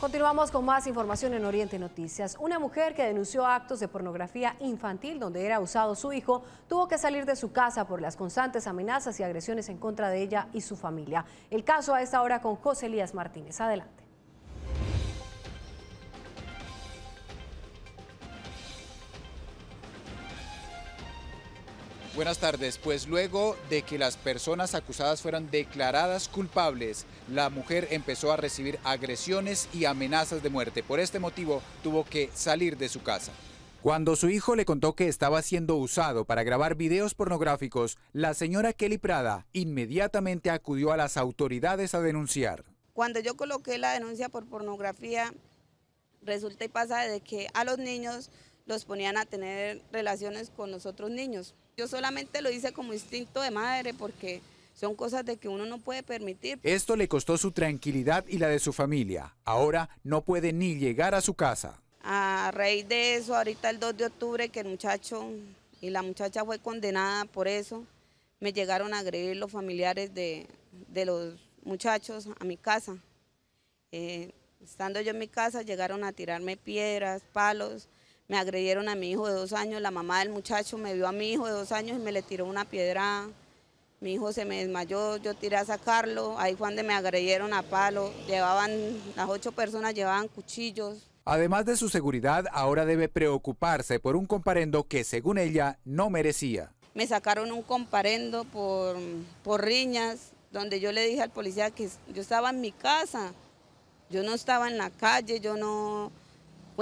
Continuamos con más información en Oriente Noticias. Una mujer que denunció actos de pornografía infantil donde era usado su hijo tuvo que salir de su casa por las constantes amenazas y agresiones en contra de ella y su familia. El caso a esta hora con José Elías Martínez. Adelante. Buenas tardes. Pues luego de que las personas acusadas fueran declaradas culpables, la mujer empezó a recibir agresiones y amenazas de muerte. Por este motivo tuvo que salir de su casa. Cuando su hijo le contó que estaba siendo usado para grabar videos pornográficos, la señora Kelly Prada inmediatamente acudió a las autoridades a denunciar. Cuando yo coloqué la denuncia por pornografía, resulta y pasa de que a los niños los ponían a tener relaciones con los otros niños. Yo solamente lo hice como instinto de madre porque son cosas de que uno no puede permitir. Esto le costó su tranquilidad y la de su familia. Ahora no puede ni llegar a su casa. A raíz de eso, ahorita el 2 de octubre que el muchacho y la muchacha fue condenada por eso, me llegaron a agredir los familiares de, los muchachos a mi casa. Eh, estando yo en mi casa llegaron a tirarme piedras, palos, me agredieron a mi hijo de dos años, la mamá del muchacho me vio a mi hijo de dos años y me le tiró una piedra, mi hijo se me desmayó, yo tiré a sacarlo, ahí fue donde me agredieron a palo, llevaban, las ocho personas llevaban cuchillos. Además de su seguridad, ahora debe preocuparse por un comparendo que según ella no merecía. Me sacaron un comparendo por, por riñas, donde yo le dije al policía que yo estaba en mi casa, yo no estaba en la calle, yo no,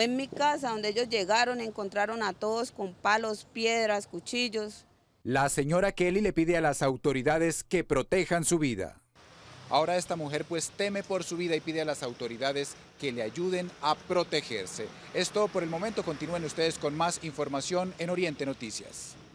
en mi casa donde ellos llegaron, encontraron a todos con palos, piedras, cuchillos. La señora Kelly le pide a las autoridades que protejan su vida. Ahora esta mujer pues teme por su vida y pide a las autoridades que le ayuden a protegerse. Es todo por el momento. Continúen ustedes con más información en Oriente Noticias.